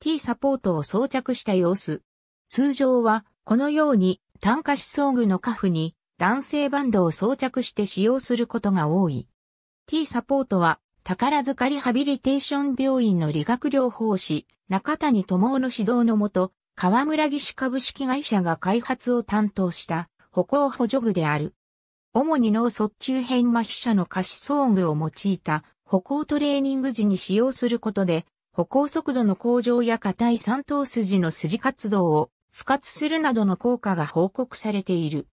T サポートを装着した様子。通常は、このように、単価思想具のカフに、男性バンドを装着して使用することが多い。T サポートは、宝塚リハビリテーション病院の理学療法士、中谷智夫の指導のもと、河村岸株式会社が開発を担当した歩行補助具である。主に脳卒中変麻痺者の下視装具を用いた歩行トレーニング時に使用することで歩行速度の向上や硬い三頭筋の筋活動を不活するなどの効果が報告されている。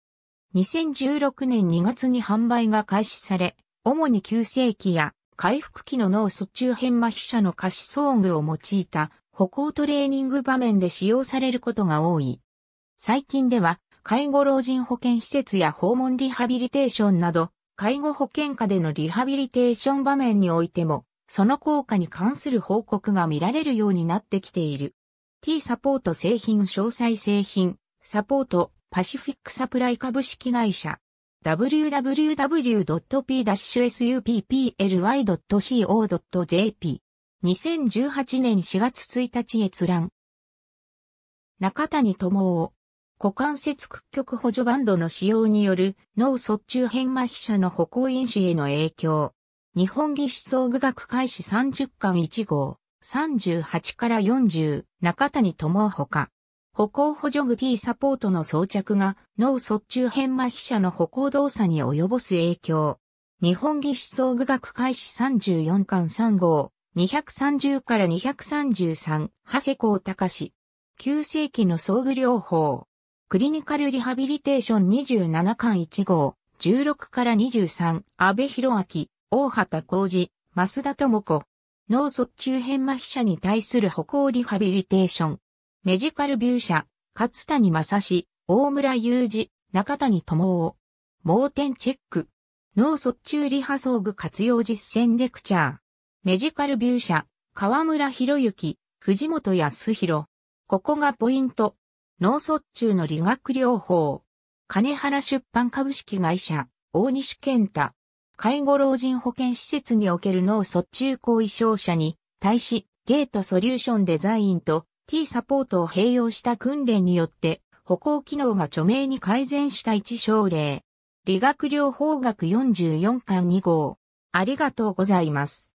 2016年2月に販売が開始され、主に急性期や回復期の脳卒中変麻痺者の可視装具を用いた歩行トレーニング場面で使用されることが多い。最近では、介護老人保健施設や訪問リハビリテーションなど、介護保健下でのリハビリテーション場面においても、その効果に関する報告が見られるようになってきている。T サポート製品詳細製品、サポート、パシフィックサプライ株式会社。www.p-supply.co.jp。2018年4月1日閲覧。中谷智夫。股関節屈曲補助バンドの使用による脳卒中変麻痺者の歩行因子への影響。日本技術総具学開始30巻1号、38から40、中谷智ほか。歩行補助具 T サポートの装着が脳卒中変麻痺者の歩行動作に及ぼす影響。日本技術総具学開始34巻3号、230から233、長谷光隆。急性期の装具療法。クリニカルリハビリテーション27巻1号、16から23、安部博明。大畑浩二、増田智子。脳卒中変麻痺者に対する歩行リハビリテーション。メジカルビュー社、勝谷正史、大村雄二、中谷智夫。盲点チェック。脳卒中リハ装具活用実践レクチャー。メジカルビュー社、河村博之、藤本康弘。ここがポイント。脳卒中の理学療法。金原出版株式会社、大西健太。介護老人保健施設における脳卒中後遺症者に対し、ゲートソリューションデザインと T サポートを併用した訓練によって、歩行機能が著名に改善した一症例。理学療法学44巻2号。ありがとうございます。